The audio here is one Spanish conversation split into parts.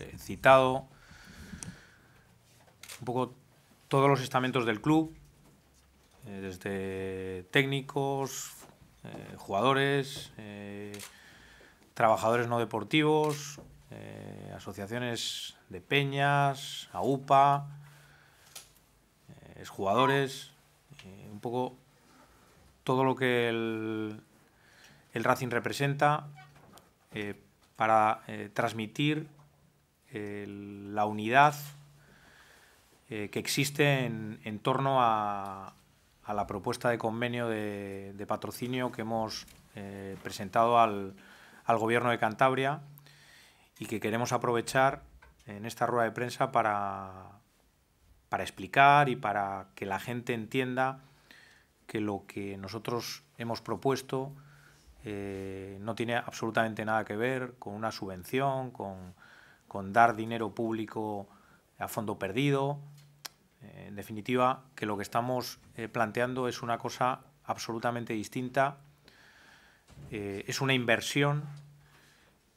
Eh, citado, un poco todos los estamentos del club, eh, desde técnicos, eh, jugadores, trabajadores no deportivos, asociaciones de peñas, AUPA, jugadores un poco todo lo que el, el Racing representa para transmitir la unidad eh, que existe en, torno a, la propuesta de convenio de, patrocinio que hemos eh, presentado al, Gobierno de Cantabria y que queremos aprovechar en esta rueda de prensa para, explicar y para que la gente entienda que lo que nosotros hemos propuesto eh, no tiene absolutamente nada que ver con una subvención, con con dar dinero público a fondo perdido. Eh, en definitiva, que lo que estamos eh, planteando es una cosa absolutamente distinta. Eh, es una inversión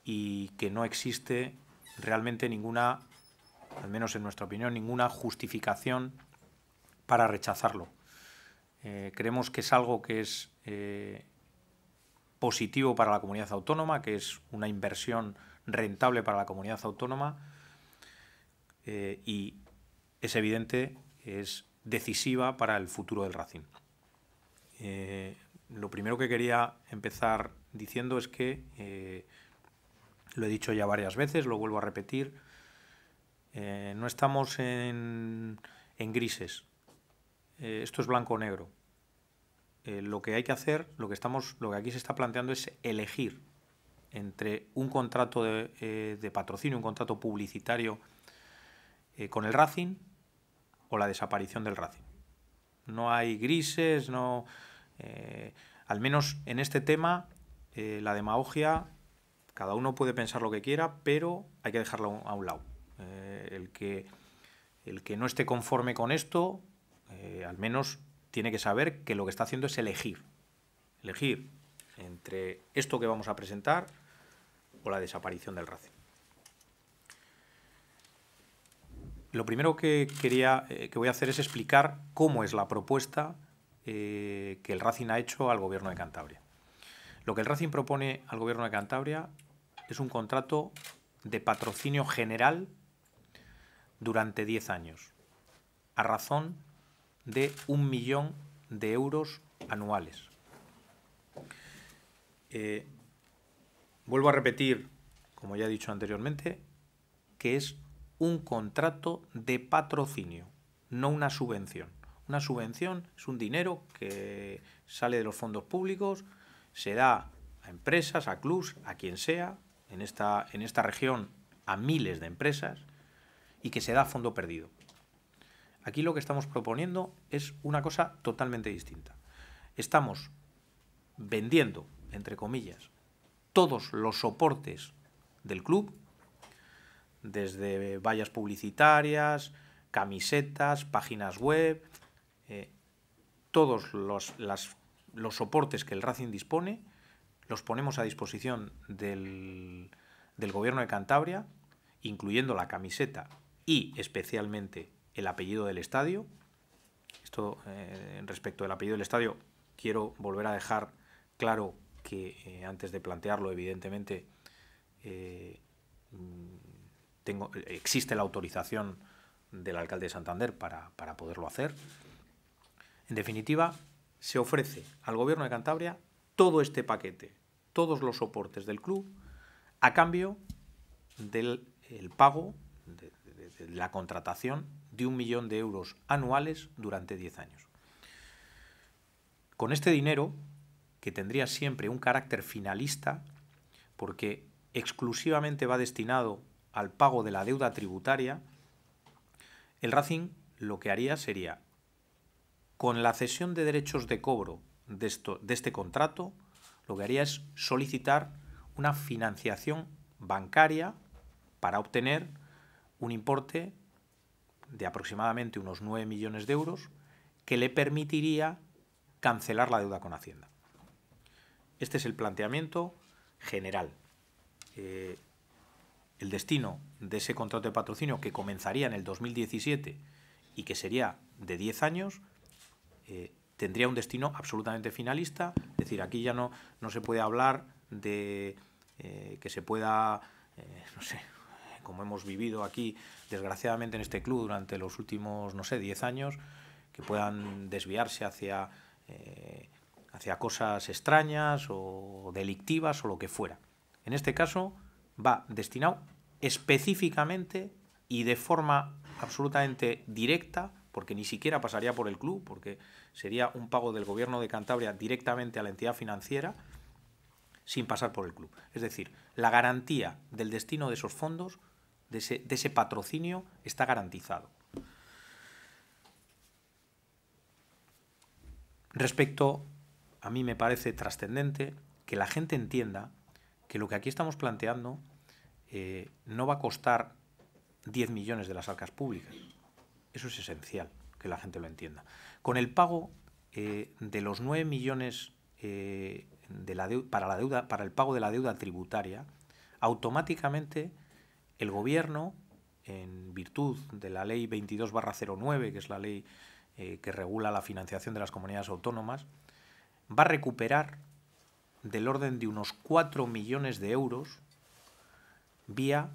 y que no existe realmente ninguna, al menos en nuestra opinión, ninguna justificación para rechazarlo. creemos que es algo que es positivo para la comunidad autónoma, que es una inversión rentable para la comunidad autónoma eh, y es evidente, que es decisiva para el futuro del Racing. Eh, lo primero que quería empezar diciendo es que, eh, lo he dicho ya varias veces, lo vuelvo a repetir, no estamos en, grises. esto es blanco o negro. lo que hay que hacer, lo que, estamos, lo que aquí se está planteando es elegir entre un contrato eh, de, patrocinio, un contrato publicitario eh, con el Racing o la desaparición del Racing. No hay grises, no. Eh, al menos en este tema, la demagogia, cada uno puede pensar lo que quiera, pero hay que dejarlo a un lado. el, que, el que no esté conforme con esto, al menos tiene que saber que lo que está haciendo es elegir. Elegir entre esto que vamos a presentar o la desaparición del Racing. Lo primero que, quería, eh, que voy a hacer es explicar cómo es la propuesta eh, que el Racing ha hecho al Gobierno de Cantabria. Lo que el Racing propone al Gobierno de Cantabria es un contrato de patrocinio general durante 10 años, a razón de un millón de euros anuales. Eh, Vuelvo a repetir, como ya he dicho anteriormente, que es un contrato de patrocinio, no una subvención. Una subvención es un dinero que sale de los fondos públicos, se da a empresas, a clubs, a quien sea, en esta, en esta región a miles de empresas, y que se da a fondo perdido. Aquí lo que estamos proponiendo es una cosa totalmente distinta. Estamos vendiendo, entre comillas, todos los soportes del club, desde vallas publicitarias, camisetas, páginas web, eh, todos los, los, soportes que el Racing dispone, los ponemos a disposición del, gobierno de Cantabria, incluyendo la camiseta y especialmente el apellido del estadio. Esto eh, respecto del apellido del estadio, quiero volver a dejar claro que eh, antes de plantearlo, evidentemente, eh, tengo, existe la autorización del alcalde de Santander para, poderlo hacer. En definitiva, se ofrece al gobierno de Cantabria todo este paquete, todos los soportes del club, a cambio del pago, de, la contratación de un millón de euros anuales durante 10 años. Con este dinero, que tendría siempre un carácter finalista, porque exclusivamente va destinado al pago de la deuda tributaria, el Racing lo que haría sería, con la cesión de derechos de cobro de, de este contrato, lo que haría es solicitar una financiación bancaria para obtener un importe de aproximadamente unos 9 millones de euros que le permitiría cancelar la deuda con Hacienda. Este es el planteamiento general. Eh, el destino de ese contrato de patrocinio que comenzaría en el 2017 y que sería de 10 años, eh, tendría un destino absolutamente finalista. Es decir, aquí ya no, no se puede hablar de eh, que se pueda, no sé, como hemos vivido aquí, desgraciadamente en este club durante los últimos, no sé, 10 años, que puedan desviarse hacia hacia cosas extrañas o delictivas o lo que fuera. En este caso, va destinado específicamente y de forma absolutamente directa, porque ni siquiera pasaría por el club, porque sería un pago del gobierno de Cantabria directamente a la entidad financiera, sin pasar por el club. Es decir, la garantía del destino de esos fondos, de ese, patrocinio, está garantizado. Respecto a mí me parece trascendente que la gente entienda que lo que aquí estamos planteando eh, no va a costar 10 millones de las arcas públicas. Eso es esencial, que la gente lo entienda. Con el pago eh, de los 9 millones eh, para, la deuda, para el pago de la deuda tributaria, automáticamente el gobierno, en virtud de la ley 22-09, que es la ley que regula la financiación de las comunidades autónomas, va a recuperar del orden de unos 4 millones de euros vía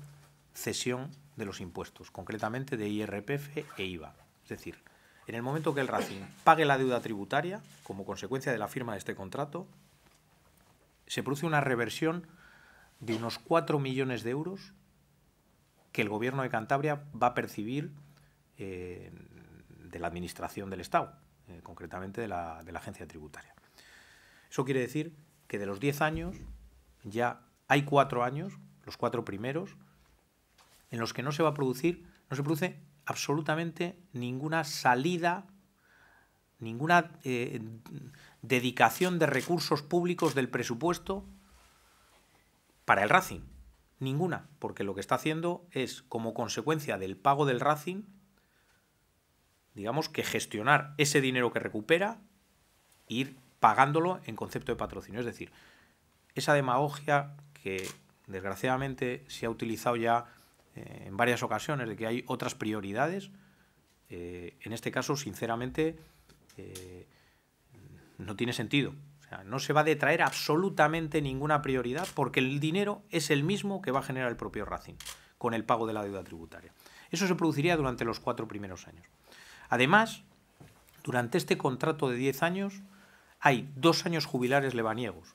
cesión de los impuestos, concretamente de IRPF e IVA. Es decir, en el momento que el Racing pague la deuda tributaria, como consecuencia de la firma de este contrato, se produce una reversión de unos 4 millones de euros que el Gobierno de Cantabria va a percibir eh, de la Administración del Estado, eh, concretamente de la Agencia Tributaria. Eso quiere decir que de los 10 años ya hay 4 años, los 4 primeros, en los que no se va a producir, no se produce absolutamente ninguna salida, ninguna eh, dedicación de recursos públicos del presupuesto para el Racing. Ninguna, porque lo que está haciendo es, como consecuencia del pago del Racing, digamos que gestionar ese dinero que recupera, ir pagándolo en concepto de patrocinio. Es decir, esa demagogia que desgraciadamente se ha utilizado ya eh, en varias ocasiones, de que hay otras prioridades, eh, en este caso, sinceramente, eh, no tiene sentido. no se va a detraer absolutamente ninguna prioridad porque el dinero es el mismo que va a generar el propio Racing con el pago de la deuda tributaria. Eso se produciría durante los cuatro primeros años. Además, durante este contrato de 10 años, hay dos años jubilares lebaniegos,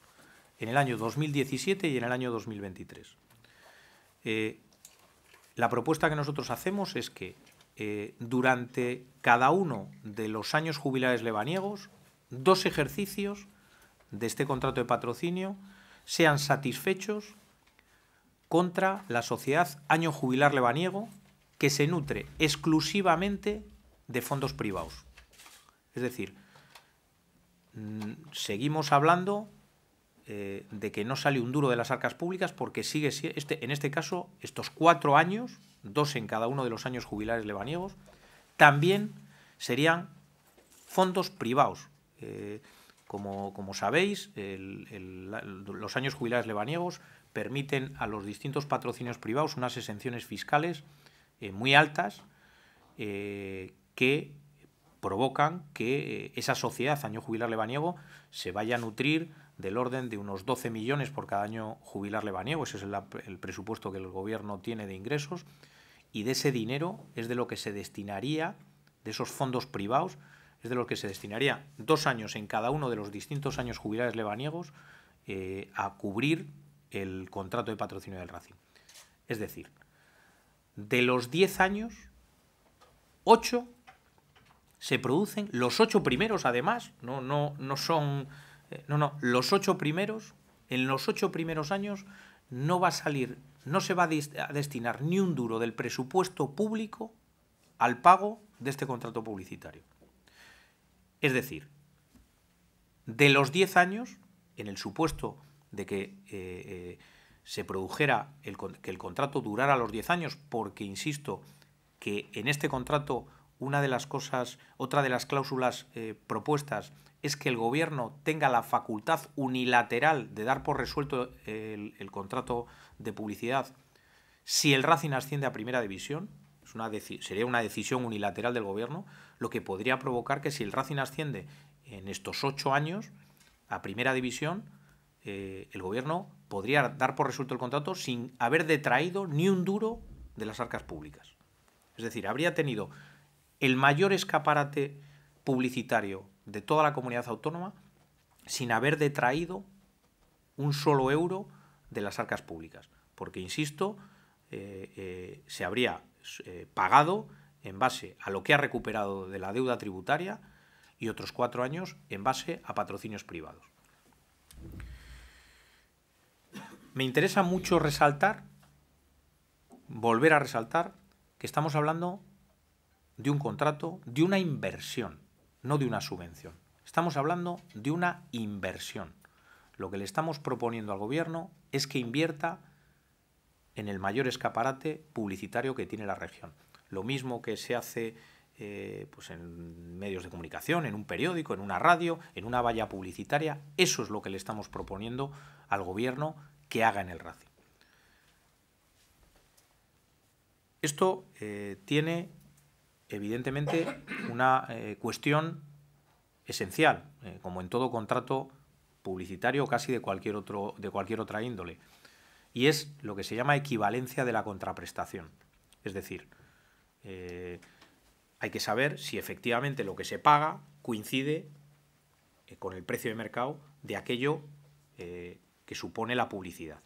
en el año 2017 y en el año 2023. Eh, la propuesta que nosotros hacemos es que eh, durante cada uno de los años jubilares lebaniegos, dos ejercicios de este contrato de patrocinio sean satisfechos contra la sociedad año jubilar lebaniego que se nutre exclusivamente de fondos privados. Es decir, Mm, seguimos hablando eh, de que no sale un duro de las arcas públicas porque sigue, este, en este caso, estos cuatro años, dos en cada uno de los años jubilares lebaniegos, también serían fondos privados. Eh, como, como, sabéis, los años jubilares lebaniegos permiten a los distintos patrocinios privados unas exenciones fiscales eh, muy altas que provocan que eh, esa sociedad, año jubilar lebaniego, se vaya a nutrir del orden de unos 12 millones por cada año jubilar lebaniego, ese es el, presupuesto que el gobierno tiene de ingresos, y de ese dinero es de lo que se destinaría, de esos fondos privados, es de lo que se destinaría dos años en cada uno de los distintos años jubilares lebaniegos eh, a cubrir el contrato de patrocinio del Racing. Es decir, de los 10 años, 8 se producen, los ocho primeros además, no, no, no son, eh, no, no, los ocho primeros, en los ocho primeros años no va a salir, no se va a, destinar ni un duro del presupuesto público al pago de este contrato publicitario. Es decir, de los diez años, en el supuesto de que eh, eh, se produjera, que el contrato durara los diez años, porque insisto que en este contrato una de las cosas, otra de las cláusulas eh, propuestas es que el gobierno tenga la facultad unilateral de dar por resuelto eh, el, contrato de publicidad si el Racing asciende a primera división. sería una decisión unilateral del gobierno, lo que podría provocar que si el Racing asciende en estos ocho años a primera división, eh, el gobierno podría dar por resuelto el contrato sin haber detraído ni un duro de las arcas públicas. Es decir, habría tenido el mayor escaparate publicitario de toda la comunidad autónoma sin haber detraído un solo euro de las arcas públicas. Porque, insisto, eh, eh, se habría eh, pagado en base a lo que ha recuperado de la deuda tributaria y otros cuatro años en base a patrocinios privados. Me interesa mucho resaltar, volver a resaltar, que estamos hablando de un contrato, de una inversión, no de una subvención. Estamos hablando de una inversión. Lo que le estamos proponiendo al gobierno es que invierta en el mayor escaparate publicitario que tiene la región. Lo mismo que se hace eh, pues en medios de comunicación, en un periódico, en una radio, en una valla publicitaria. Eso es lo que le estamos proponiendo al gobierno que haga en el RACI Esto eh, tiene evidentemente una eh, cuestión esencial, eh, como en todo contrato publicitario o casi de cualquier, otro, de cualquier otra índole, y es lo que se llama equivalencia de la contraprestación. Es decir, eh, hay que saber si efectivamente lo que se paga coincide con el precio de mercado de aquello que supone la publicidad,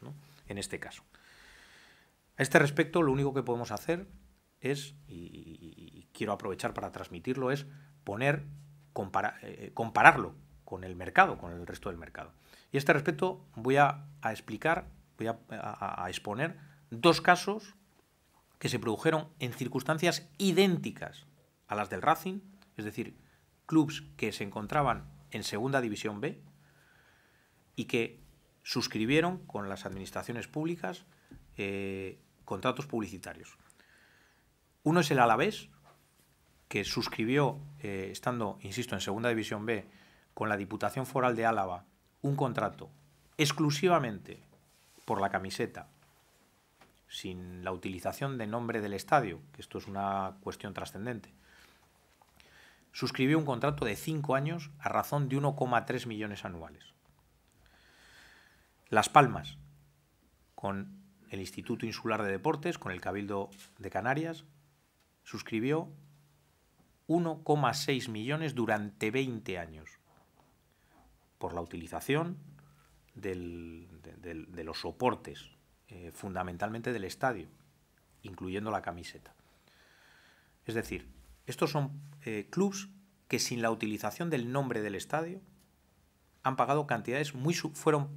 en este caso. A este respecto, lo único que podemos hacer es, y, quiero aprovechar para transmitirlo es poner, eh, eh, compararlo con el mercado, con el resto del mercado. Y a este respecto voy a, explicar, voy a, exponer dos casos que se produjeron en circunstancias idénticas a las del Racing, es decir, clubes que se encontraban en Segunda División B y que suscribieron con las administraciones públicas eh, contratos publicitarios. Uno es el Alavés, que suscribió, eh, estando, insisto, en Segunda División B, con la Diputación Foral de Álava, un contrato exclusivamente por la camiseta, sin la utilización de nombre del estadio, que esto es una cuestión trascendente, suscribió un contrato de cinco años a razón de 1,3 millones anuales. Las Palmas, con el Instituto Insular de Deportes, con el Cabildo de Canarias, suscribió 1,6 millones durante 20 años por la utilización de, los soportes, eh, fundamentalmente del estadio, incluyendo la camiseta. Es decir, estos son eh, clubes que sin la utilización del nombre del estadio han pagado cantidades muy fueron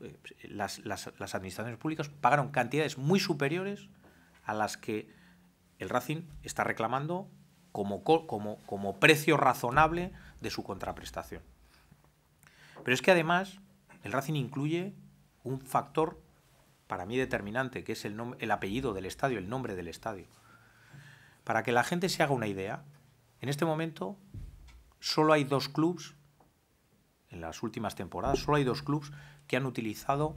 eh, las, las, administraciones públicas pagaron cantidades muy superiores a las que el Racing está reclamando como, como, precio razonable de su contraprestación. Pero es que además el Racing incluye un factor para mí determinante, que es el, el apellido del estadio, el nombre del estadio. Para que la gente se haga una idea, en este momento solo hay dos clubes, en las últimas temporadas, solo hay dos clubes que han utilizado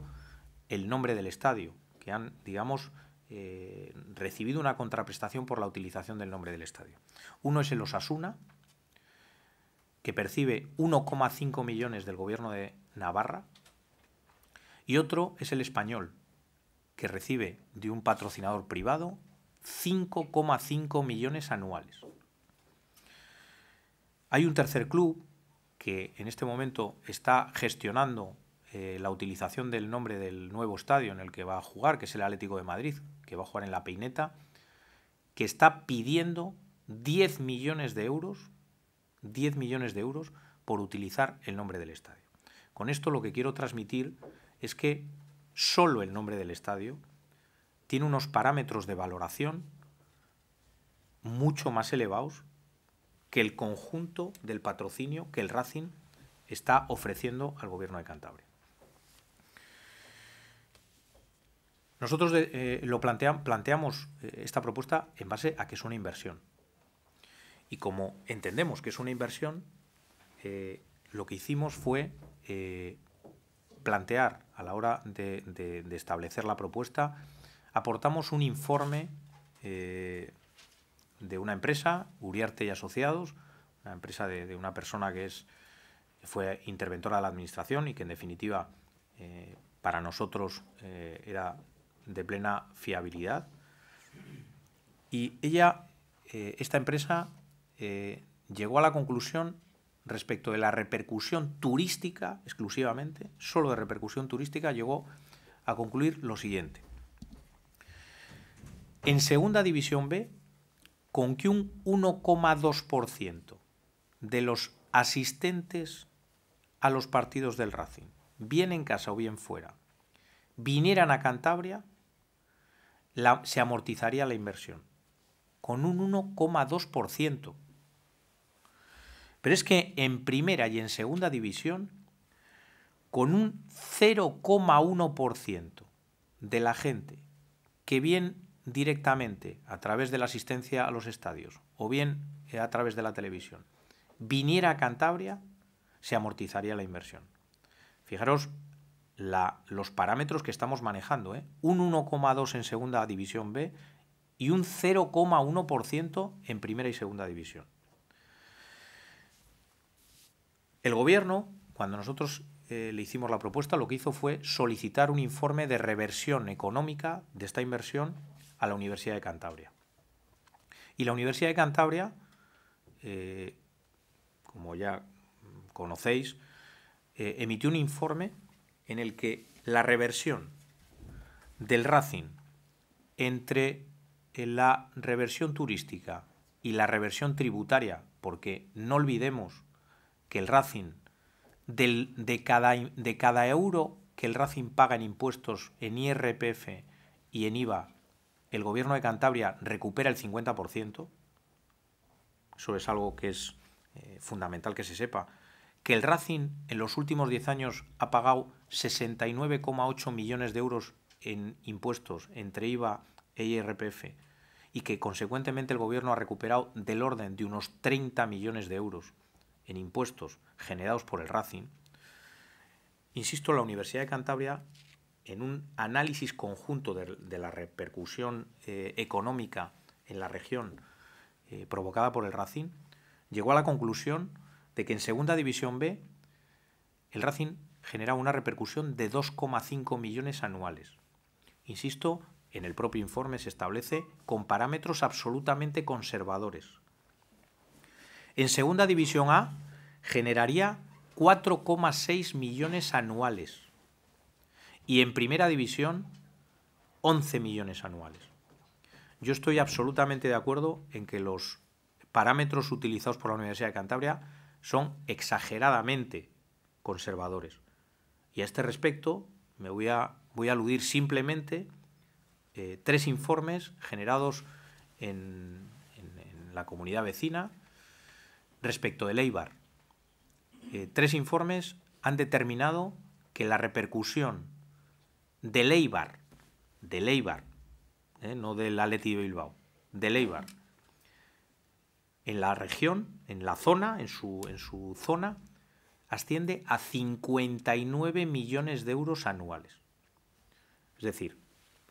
el nombre del estadio, que han, digamos, eh, recibido una contraprestación por la utilización del nombre del estadio. Uno es el Osasuna, que percibe 1,5 millones del gobierno de Navarra, y otro es el español, que recibe de un patrocinador privado 5,5 millones anuales. Hay un tercer club que en este momento está gestionando eh, la utilización del nombre del nuevo estadio en el que va a jugar, que es el Atlético de Madrid, que va a jugar en la Peineta, que está pidiendo 10 millones de euros, 10 millones de euros por utilizar el nombre del estadio. Con esto lo que quiero transmitir es que solo el nombre del estadio tiene unos parámetros de valoración mucho más elevados que el conjunto del patrocinio que el Racing está ofreciendo al gobierno de Cantabria. Nosotros eh, eh, lo planteamos eh, esta propuesta en base a que es una inversión. Y como entendemos que es una inversión, lo que hicimos fue plantear a la hora de, establecer la propuesta, aportamos un informe de una empresa, Uriarte y Asociados, una empresa de, una persona que es, fue interventora de la Administración y que en definitiva para nosotros era de plena fiabilidad. Y ella, eh, esta empresa, eh, llegó a la conclusión respecto de la repercusión turística, exclusivamente, solo de repercusión turística, llegó a concluir lo siguiente. En segunda división B, con que un 1,2% de los asistentes a los partidos del Racing, bien en casa o bien fuera, vinieran a Cantabria, se amortizaría la inversión, con un 1,2%. Pero es que en primera y en segunda división, con un 0,1% de la gente que bien directamente a través de la asistencia a los estadios o bien eh, a través de la televisión viniera a Cantabria, se amortizaría la inversión. Fijaros los parámetros que estamos manejando, ¿eh? un 1,2 en segunda división B y un 0,1% en primera y segunda división. El gobierno, cuando nosotros eh, le hicimos la propuesta, lo que hizo fue solicitar un informe de reversión económica de esta inversión a la Universidad de Cantabria. Y la Universidad de Cantabria, eh, como ya conocéis, emitió un informe en el que la reversión del Racing entre eh, la reversión turística y la reversión tributaria, porque no olvidemos que el Racing, de, cada, de cada euro que el Racing paga en impuestos, en IRPF y en IVA, el gobierno de Cantabria recupera el 50%. Eso es algo que es eh, fundamental que se sepa que el Racing en los últimos 10 años ha pagado 69,8 millones de euros en impuestos entre IVA e IRPF y que consecuentemente el gobierno ha recuperado del orden de unos 30 millones de euros en impuestos generados por el Racing, insisto, la Universidad de Cantabria, en un análisis conjunto de, la repercusión eh, económica en la región eh, provocada por el Racing, llegó a la conclusión de que en Segunda División B el Racing genera una repercusión de 2,5 millones anuales. Insisto, en el propio informe se establece con parámetros absolutamente conservadores. En Segunda División A generaría 4,6 millones anuales y en Primera División 11 millones anuales. Yo estoy absolutamente de acuerdo en que los parámetros utilizados por la Universidad de Cantabria son exageradamente conservadores. Y a este respecto me voy a, voy a aludir simplemente eh, tres informes generados en, la comunidad vecina respecto de EIBAR. Eh, tres informes han determinado que la repercusión de Leibar, de EIBAR, eh, no del Aleti Bilbao, de EIBAR, en la región en la zona, en su, zona, asciende a 59 millones de euros anuales. Es decir,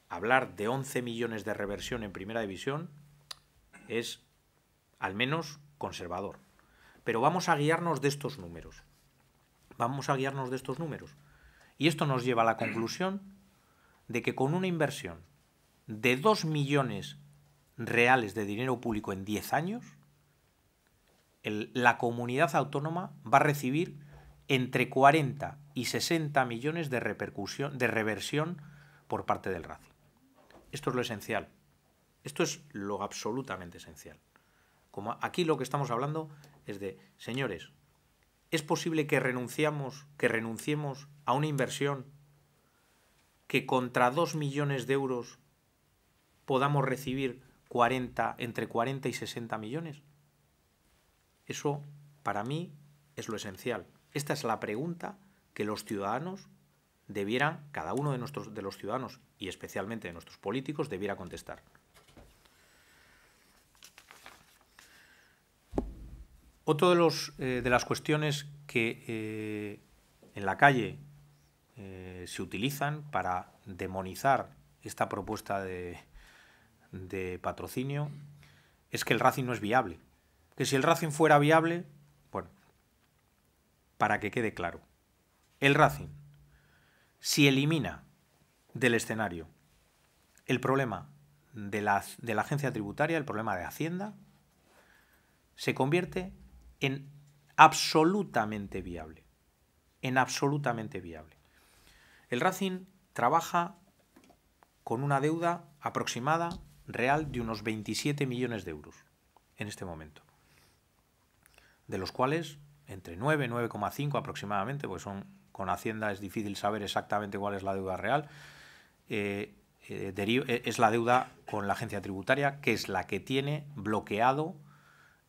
hablar de 11 millones de reversión en primera división es al menos conservador. Pero vamos a guiarnos de estos números. Vamos a guiarnos de estos números. Y esto nos lleva a la conclusión de que con una inversión de 2 millones reales de dinero público en 10 años, la comunidad autónoma va a recibir entre 40 y 60 millones de, repercusión, de reversión por parte del Racing. Esto es lo esencial. Esto es lo absolutamente esencial. Como aquí lo que estamos hablando es de, señores, ¿es posible que renunciamos, que renunciemos a una inversión que contra 2 millones de euros podamos recibir 40, entre 40 y 60 millones? Eso, para mí, es lo esencial. Esta es la pregunta que los ciudadanos debieran, cada uno de, de los ciudadanos y especialmente de nuestros políticos, debiera contestar. Otra eh, de, las cuestiones que eh, en la calle eh, se utilizan para demonizar esta propuesta de, de patrocinio es que el Racing no es viable que si el Racing fuera viable, bueno, para que quede claro, el Racing, si elimina del escenario el problema de la, agencia tributaria, el problema de Hacienda, se convierte en absolutamente viable, en absolutamente viable. El Racing trabaja con una deuda aproximada real de unos 27 millones de euros en este momento de los cuales entre 9, 9,5 aproximadamente, pues son con Hacienda es difícil saber exactamente cuál es la deuda real, eh, eh, eh, es la deuda con la agencia tributaria, que es la que tiene bloqueado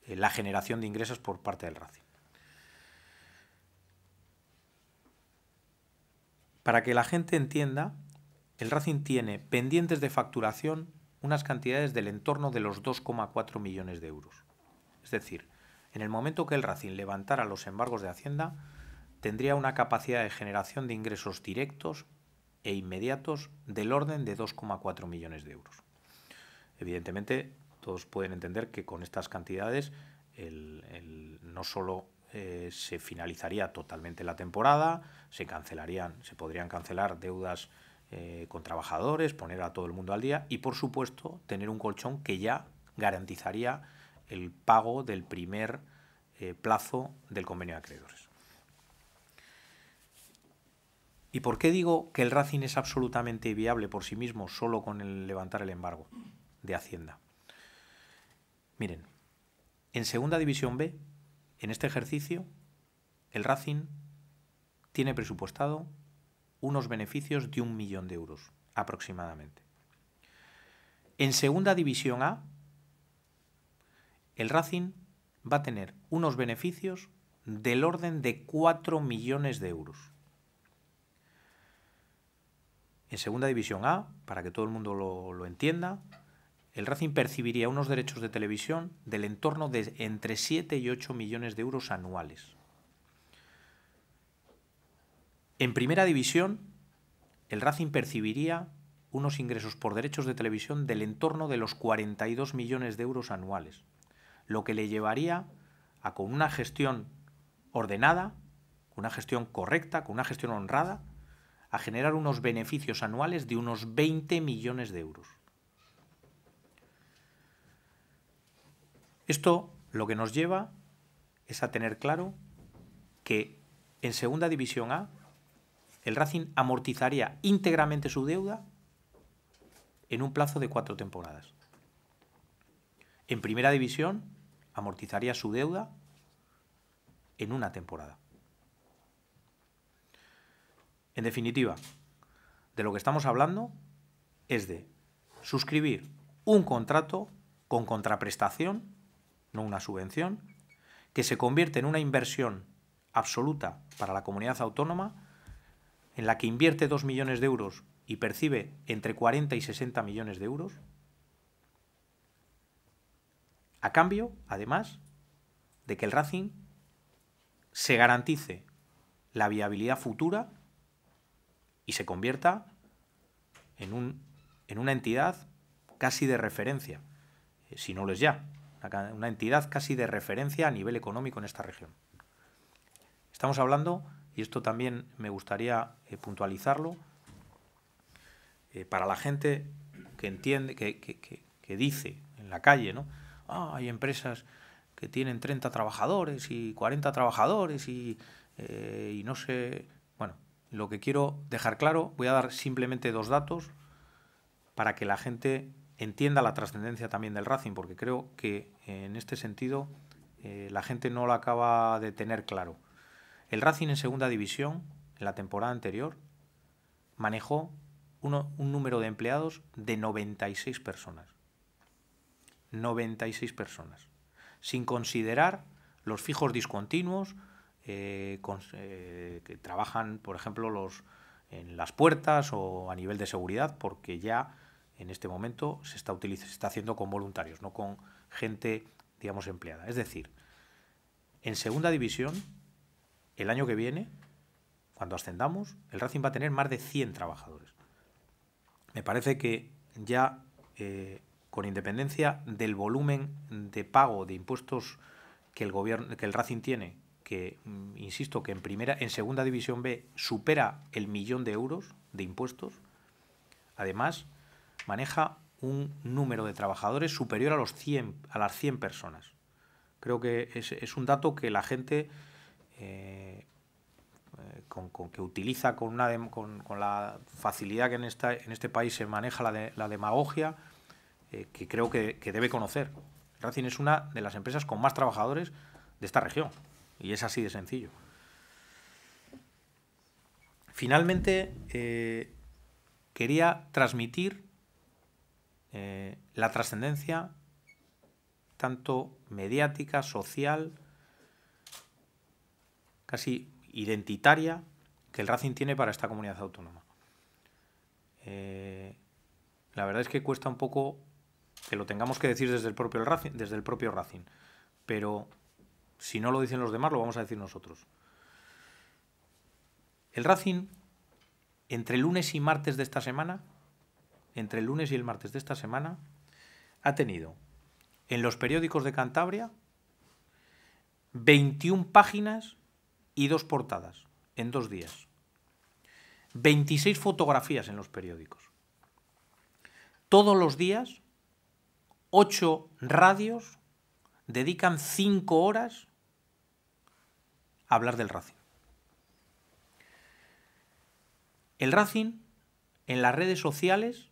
la generación de ingresos por parte del Racing. Para que la gente entienda, el Racing tiene pendientes de facturación unas cantidades del entorno de los 2,4 millones de euros. Es decir, en el momento que el Racing levantara los embargos de Hacienda, tendría una capacidad de generación de ingresos directos e inmediatos del orden de 2,4 millones de euros. Evidentemente, todos pueden entender que con estas cantidades no solo eh, se finalizaría totalmente la temporada, se cancelarían, se podrían cancelar deudas eh, con trabajadores, poner a todo el mundo al día y, por supuesto, tener un colchón que ya garantizaría el pago del primer eh, plazo del convenio de acreedores. ¿Y por qué digo que el Racing es absolutamente viable por sí mismo solo con el levantar el embargo de Hacienda? Miren, en Segunda División B, en este ejercicio, el Racing tiene presupuestado unos beneficios de un millón de euros aproximadamente. En Segunda División A, el Racing va a tener unos beneficios del orden de 4 millones de euros. En segunda división A, para que todo el mundo lo, entienda, el Racing percibiría unos derechos de televisión del entorno de entre 7 y 8 millones de euros anuales. En primera división, el Racing percibiría unos ingresos por derechos de televisión del entorno de los 42 millones de euros anuales lo que le llevaría a con una gestión ordenada, con una gestión correcta, con una gestión honrada, a generar unos beneficios anuales de unos 20 millones de euros. Esto lo que nos lleva es a tener claro que en Segunda División A el Racing amortizaría íntegramente su deuda en un plazo de cuatro temporadas. En Primera División amortizaría su deuda en una temporada. En definitiva, de lo que estamos hablando es de suscribir un contrato con contraprestación, no una subvención, que se convierte en una inversión absoluta para la comunidad autónoma, en la que invierte 2 millones de euros y percibe entre 40 y 60 millones de euros, a cambio, además, de que el Racing se garantice la viabilidad futura y se convierta en, una entidad casi de referencia, eh, si no lo es ya, una entidad casi de referencia a nivel económico en esta región. Estamos hablando, y esto también me gustaría eh, puntualizarlo, eh, para la gente que entiende, que, que dice en la calle, ¿no? Ah, hay empresas que tienen 30 trabajadores y 40 trabajadores eh, y, no sé. Bueno, lo que quiero dejar claro, voy a dar simplemente dos datos para que la gente entienda la trascendencia también del Racing, porque creo que en este sentido eh, la gente no lo acaba de tener claro. El Racing en segunda división, en la temporada anterior, manejó un número de empleados de 96 personas. 96 personas, sin considerar los fijos discontinuos eh, eh, que trabajan, por ejemplo, los, en las puertas o a nivel de seguridad, porque ya en este momento se está, haciendo con voluntarios, no con gente, digamos, empleada. Es decir, en segunda división, el año que viene, cuando ascendamos, el Racing va a tener más de 100 trabajadores. Me parece que ya eh, con independencia del volumen de pago de impuestos que el gobierno, que el Racing tiene, que mm, insisto que en primera, en segunda división B supera el millón de euros de impuestos, además maneja un número de trabajadores superior a los 100, a las 100 personas. Creo que es, un dato que la gente eh, eh, que utiliza con, una la facilidad que en, este país se maneja la demagogia eh, que creo que, debe conocer. Racing es una de las empresas con más trabajadores de esta región y es así de sencillo. Finalmente, eh, quería transmitir eh, la trascendencia tanto mediática, social, casi identitaria que el Racing tiene para esta comunidad autónoma. la verdad es que cuesta un poco que lo tengamos que decir desde el propio desde el propio Racing. Pero si no lo dicen los demás, lo vamos a decir nosotros. El Racing, entre lunes y martes de esta semana, entre el lunes y el martes de esta semana, ha tenido en los periódicos de Cantabria 21 páginas y dos portadas en dos días. 26 fotografías en los periódicos. Todos los días ocho radios dedican cinco horas a hablar del Racing. El Racing en las redes sociales,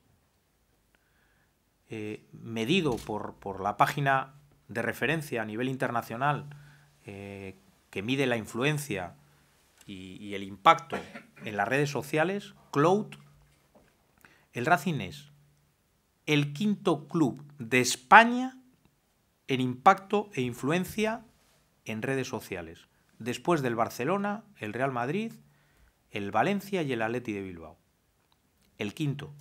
eh, medido por, la página de referencia a nivel internacional eh, que mide la influencia y, y el impacto en las redes sociales, Cloud, el Racing es el quinto club de España en impacto e influencia en redes sociales, después del Barcelona, el Real Madrid, el Valencia y el Atleti de Bilbao. El quinto.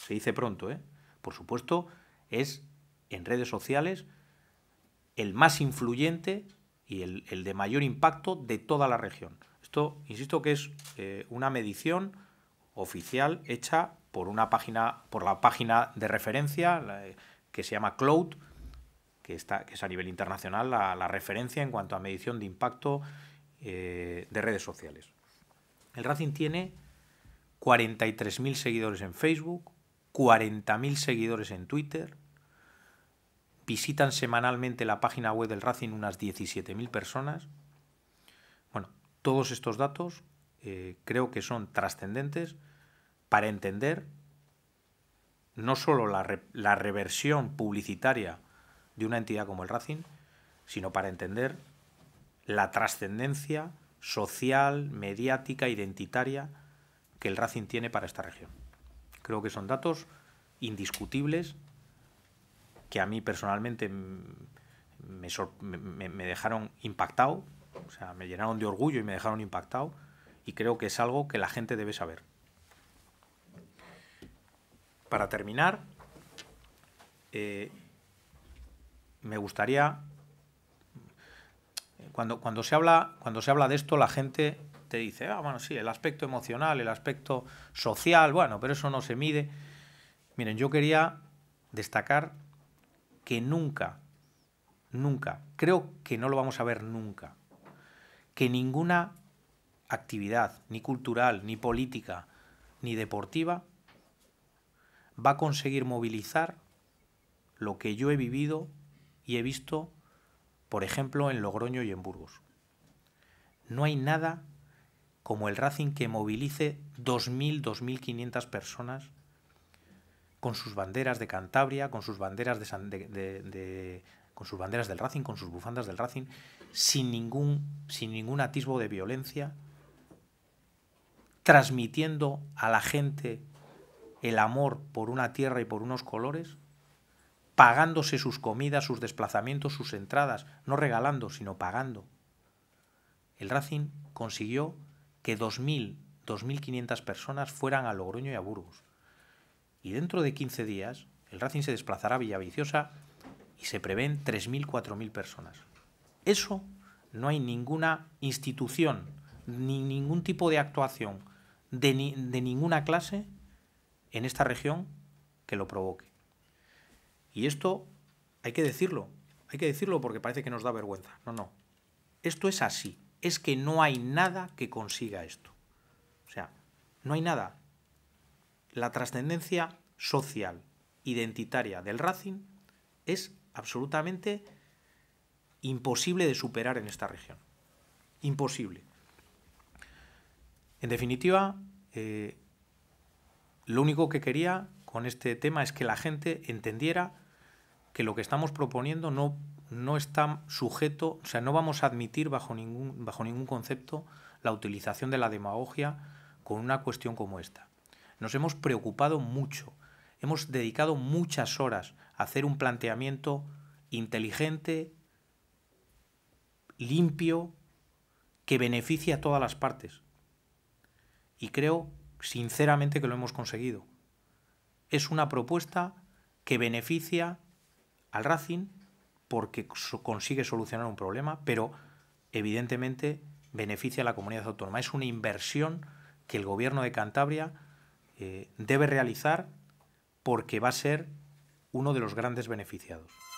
Se dice pronto, ¿eh? Por supuesto, es en redes sociales el más influyente y el, de mayor impacto de toda la región. Esto, insisto, que es eh, una medición oficial hecha por una página, por la página de referencia eh, que se llama Cloud, que, está, es a nivel internacional la, referencia en cuanto a medición de impacto eh, de redes sociales. El Racing tiene 43.000 seguidores en Facebook, 40.000 seguidores en Twitter, visitan semanalmente la página web del Racing unas 17.000 personas. Bueno, todos estos datos eh, creo que son trascendentes para entender no solo la, reversión publicitaria de una entidad como el Racing, sino para entender la trascendencia social, mediática, identitaria que el Racing tiene para esta región. Creo que son datos indiscutibles que a mí personalmente me, me, dejaron impactado, o sea, me llenaron de orgullo y me dejaron impactado, y creo que es algo que la gente debe saber para terminar, eh, me gustaría. Cuando, cuando, se habla, cuando se habla de esto, la gente te dice, ah, bueno, sí, el aspecto emocional, el aspecto social, bueno, pero eso no se mide. Miren, yo quería destacar que nunca, nunca, creo que no lo vamos a ver nunca, que ninguna actividad, ni cultural, ni política, ni deportiva, va a conseguir movilizar lo que yo he vivido y he visto, por ejemplo, en Logroño y en Burgos. No hay nada como el Racing que movilice 2.000, 2.500 personas con sus banderas de Cantabria, con sus banderas con sus banderas del Racing, con sus bufandas del Racing, sin ningún, sin ningún atisbo de violencia, transmitiendo a la gente el amor por una tierra y por unos colores, pagándose sus comidas, sus desplazamientos, sus entradas, no regalando, sino pagando. El Racing consiguió que 2.000, 2.500 personas fueran a Logroño y a Burgos. Y dentro de 15 días, el Racing se desplazará a Villaviciosa y se prevén 3.000, 4.000 personas. Eso no hay ninguna institución, ni ningún tipo de actuación de, de ninguna clase en esta región que lo provoque. Y esto hay que decirlo, hay que decirlo porque parece que nos da vergüenza. No, no. Esto es así. Es que no hay nada que consiga esto. O sea, no hay nada. La trascendencia social, identitaria del Racing es absolutamente imposible de superar en esta región. Imposible. En definitiva, eh, lo único que quería con este tema es que la gente entendiera que lo que estamos proponiendo no, no está sujeto, o sea, no vamos a admitir bajo ningún, bajo ningún concepto la utilización de la demagogia con una cuestión como esta. Nos hemos preocupado mucho, hemos dedicado muchas horas a hacer un planteamiento inteligente, limpio, que beneficie a todas las partes. Y creo sinceramente que lo hemos conseguido. Es una propuesta que beneficia al Racing porque consigue solucionar un problema, pero evidentemente beneficia a la comunidad autónoma. Es una inversión que el gobierno de Cantabria eh, debe realizar porque va a ser uno de los grandes beneficiados.